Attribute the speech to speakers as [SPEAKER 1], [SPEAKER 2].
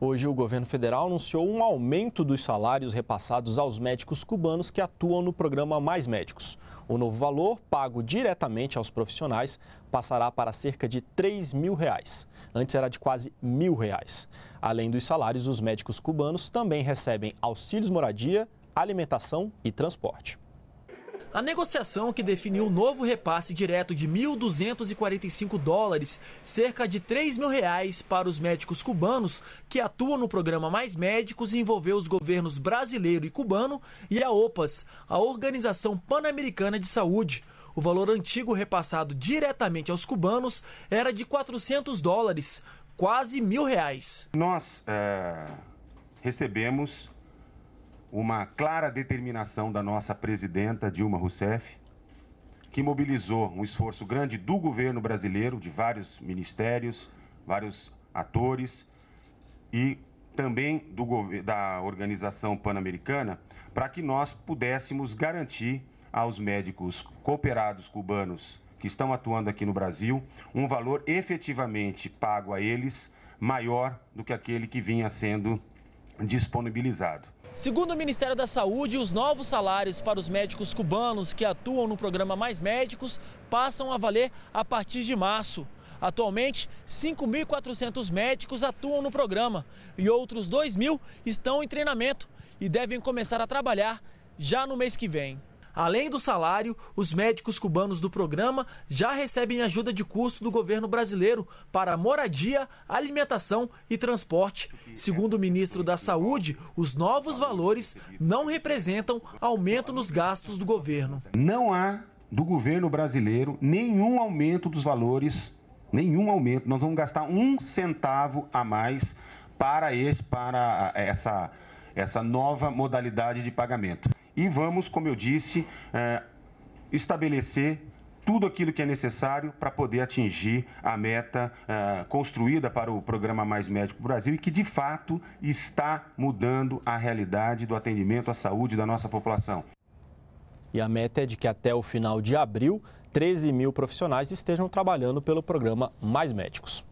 [SPEAKER 1] Hoje, o governo federal anunciou um aumento dos salários repassados aos médicos cubanos que atuam no programa Mais Médicos. O novo valor, pago diretamente aos profissionais, passará para cerca de 3 mil reais. Antes era de quase mil reais. Além dos salários, os médicos cubanos também recebem auxílios moradia, alimentação e transporte
[SPEAKER 2] a negociação que definiu o novo repasse direto de 1.245 dólares, cerca de 3 mil reais, para os médicos cubanos que atuam no programa Mais Médicos envolveu os governos brasileiro e cubano e a OPAS, a Organização Pan-Americana de Saúde. O valor antigo repassado diretamente aos cubanos era de 400 dólares, quase mil reais.
[SPEAKER 3] Nós é, recebemos uma clara determinação da nossa presidenta Dilma Rousseff, que mobilizou um esforço grande do governo brasileiro, de vários ministérios, vários atores e também do, da Organização Pan-Americana, para que nós pudéssemos garantir aos médicos cooperados cubanos que estão atuando aqui no Brasil um valor efetivamente pago a eles maior do que aquele que vinha sendo disponibilizado.
[SPEAKER 2] Segundo o Ministério da Saúde, os novos salários para os médicos cubanos que atuam no programa Mais Médicos passam a valer a partir de março. Atualmente, 5.400 médicos atuam no programa e outros 2.000 estão em treinamento e devem começar a trabalhar já no mês que vem. Além do salário, os médicos cubanos do programa já recebem ajuda de custo do governo brasileiro para moradia, alimentação e transporte. Segundo o ministro da Saúde, os novos valores não representam aumento nos gastos do governo.
[SPEAKER 3] Não há do governo brasileiro nenhum aumento dos valores, nenhum aumento. Nós vamos gastar um centavo a mais para, esse, para eh, essa, essa nova modalidade de pagamento e vamos, como eu disse, é, estabelecer tudo aquilo que é necessário para poder atingir a meta é, construída para o programa Mais Médico Brasil e que de fato está mudando a realidade do atendimento à saúde da nossa população.
[SPEAKER 1] E a meta é de que até o final de abril, 13 mil profissionais estejam trabalhando pelo programa Mais Médicos.